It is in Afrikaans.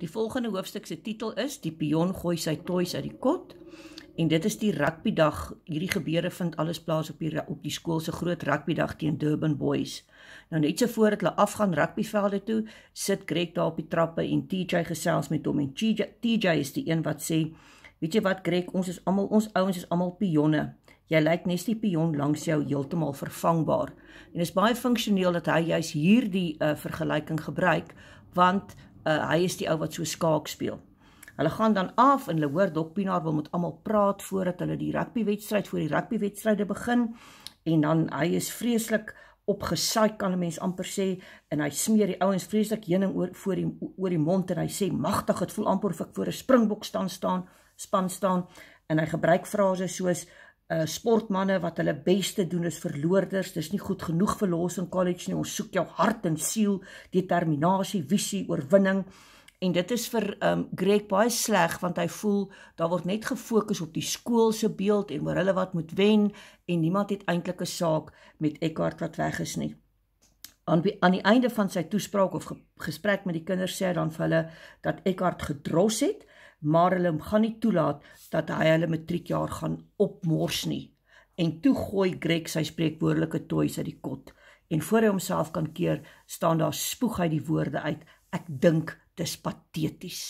Die volgende hoofstuk se titel is Die pion gooi sy toys uit die kot. En dit is die rugbydag. Hierdie gebeure vind alles plaas op die op die skool se groot rugbydag teen Durban Boys. Nou net so voor dat hulle afgaan rugbyvelde toe, sit Greg daar op die trappe en TJ gesels met hom en TJ is die een wat sê, "Weet jy wat Greg, ons is almal ons ouens is almal pionne. Jy lyk net die pion langs jou heeltemal vervangbaar." En dit is baie funksioneel dat hy juis hierdie uh, vergelyking gebruik want uh, hy is die ou wat so skaak speel. Hulle gaan dan af en hulle hoor Dok Pinaar wil met almal praat voordat hulle die rugbywedstryd voor die rugbywedstryde begin en dan hy is vreeslik opgesaai kan 'n mens amper sê en hy smeer die ouens vreeslik heuning oor voor die oor die mond en hy sê magtig dit voel amper of ek voor 'n springbok staan staan span staan en hy gebruik frases soos uh eh, sportmense wat hulle beste doen is verloorders. Dis nie goed genoeg vir Lawson College nie. Ons soek jou hart en siel, determinasie, visie, oorwinning. En dit is vir um Greg baie sleg want hy voel daar word net gefokus op die skool se beeld en oor hulle wat moet wen en niemand het eintlik 'n saak met Eckhart wat weg is nie. Aan die, aan die einde van sy toespraak of ge, gesprek met die kinders sê hy dan vir hulle dat Eckhart gedros het maar hulle gaan nie toelaat dat hy hulle matriekjaar gaan opmors nie. En toe gooi Greg sy spreekwoordelike toys uit die kot en voor hy homself kan keer, staan daar spoeg uit die woorde uit: Ek dink dis pateties.